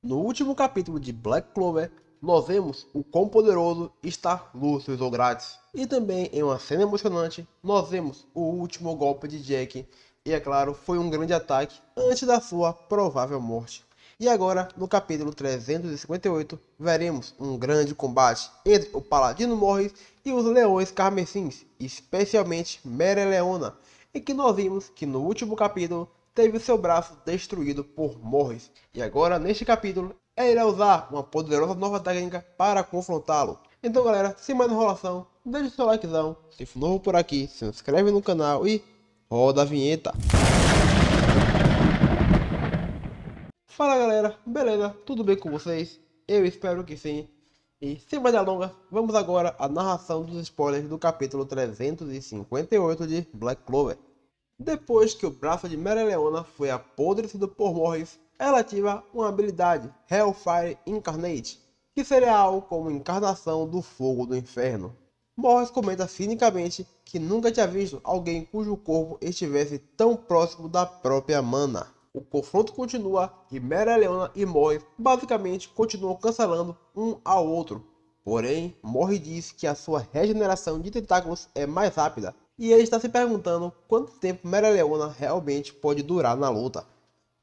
No último capítulo de Black Clover, nós vemos o quão poderoso está Lucius ou E também, em uma cena emocionante, nós vemos o último golpe de Jack. E é claro, foi um grande ataque antes da sua provável morte. E agora, no capítulo 358, veremos um grande combate entre o Paladino Morris e os Leões Carmesins, especialmente Leona, em que nós vimos que no último capítulo teve seu braço destruído por Morris, e agora neste capítulo ele irá usar uma poderosa nova técnica para confrontá-lo. Então galera, sem mais enrolação, deixe seu likezão, se for novo por aqui, se inscreve no canal e roda a vinheta. Fala galera, beleza? Tudo bem com vocês? Eu espero que sim. E sem mais delongas, vamos agora à narração dos spoilers do capítulo 358 de Black Clover. Depois que o braço de Leona foi apodrecido por Morris, ela ativa uma habilidade Hellfire Incarnate, que seria algo como encarnação do fogo do inferno. Morris comenta cinicamente que nunca tinha visto alguém cujo corpo estivesse tão próximo da própria mana. O confronto continua e Mera Leona e Morris basicamente continuam cancelando um ao outro. Porém, Morris diz que a sua regeneração de tentáculos é mais rápida e ele está se perguntando quanto tempo Mera Leona realmente pode durar na luta.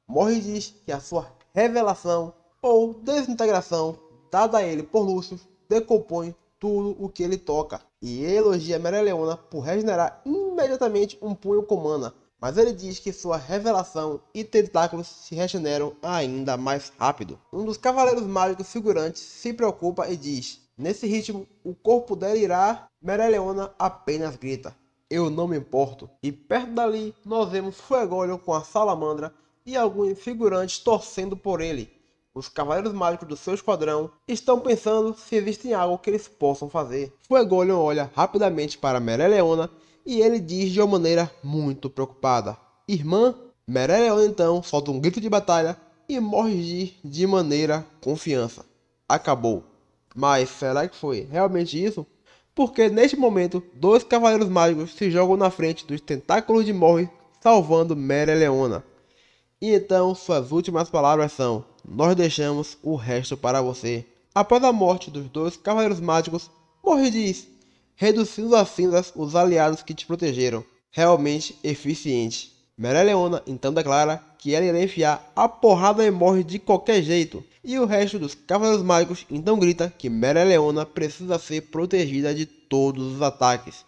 Morre diz que a sua revelação ou desintegração dada a ele por Lúcio decompõe tudo o que ele toca e elogia Mera Leona por regenerar imediatamente um punho com mana, mas ele diz que sua revelação e tentáculos se regeneram ainda mais rápido. Um dos cavaleiros mágicos figurantes se preocupa e diz: Nesse ritmo, o corpo dela irá. Mera Leona apenas grita. Eu Não Me Importo, e perto dali nós vemos Fuegolho com a salamandra e alguns figurantes torcendo por ele. Os cavaleiros mágicos do seu esquadrão estão pensando se existe algo que eles possam fazer. Fuegolho olha rapidamente para Mereleona e ele diz de uma maneira muito preocupada: Irmã? Mereleona então solta um grito de batalha e morre de, de maneira confiança. Acabou. Mas será que foi realmente isso? porque neste momento dois cavaleiros mágicos se jogam na frente dos tentáculos de Morre, salvando Mera Leona. E então suas últimas palavras são: Nós deixamos o resto para você. Após a morte dos dois cavaleiros mágicos, Morre diz: Reduzindo as cinzas os aliados que te protegeram. Realmente eficiente. Leona então declara que ela irá enfiar a porrada e morre de qualquer jeito, e o resto dos Cavaleiros Mágicos então grita que Leona precisa ser protegida de todos os ataques.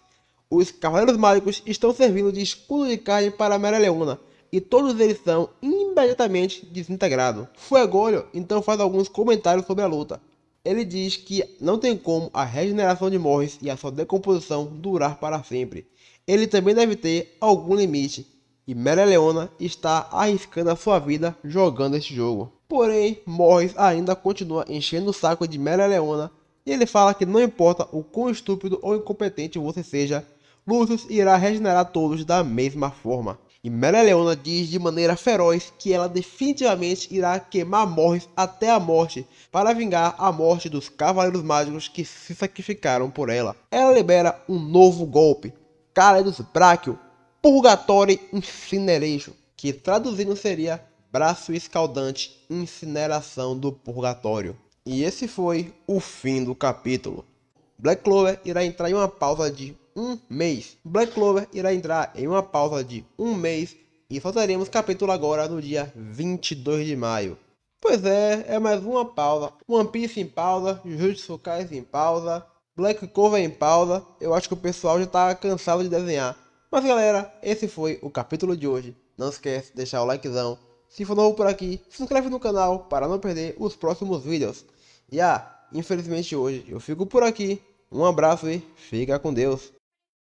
Os Cavaleiros Mágicos estão servindo de escudo de carne para Leona e todos eles são imediatamente desintegrados. Fuegolho então faz alguns comentários sobre a luta. Ele diz que não tem como a regeneração de Morris e a sua decomposição durar para sempre. Ele também deve ter algum limite, e Leona está arriscando a sua vida jogando esse jogo. Porém, Morris ainda continua enchendo o saco de Leona e ele fala que não importa o quão estúpido ou incompetente você seja, Lucius irá regenerar todos da mesma forma. E Leona diz de maneira feroz que ela definitivamente irá queimar Morris até a morte para vingar a morte dos Cavaleiros Mágicos que se sacrificaram por ela. Ela libera um novo golpe, Kaledos Brachio, Purgatório Incinerejo, que traduzindo seria Braço Escaldante Incineração do Purgatório. E esse foi o fim do capítulo. Black Clover irá entrar em uma pausa de um mês. Black Clover irá entrar em uma pausa de um mês e só teremos capítulo agora no dia 22 de maio. Pois é, é mais uma pausa. One Piece em pausa, Jujutsu Kaisen em pausa, Black Clover em pausa. Eu acho que o pessoal já tá cansado de desenhar. Mas galera, esse foi o capítulo de hoje. Não esquece de deixar o likezão. Se for novo por aqui, se inscreve no canal para não perder os próximos vídeos. E ah, infelizmente hoje eu fico por aqui. Um abraço e fica com Deus.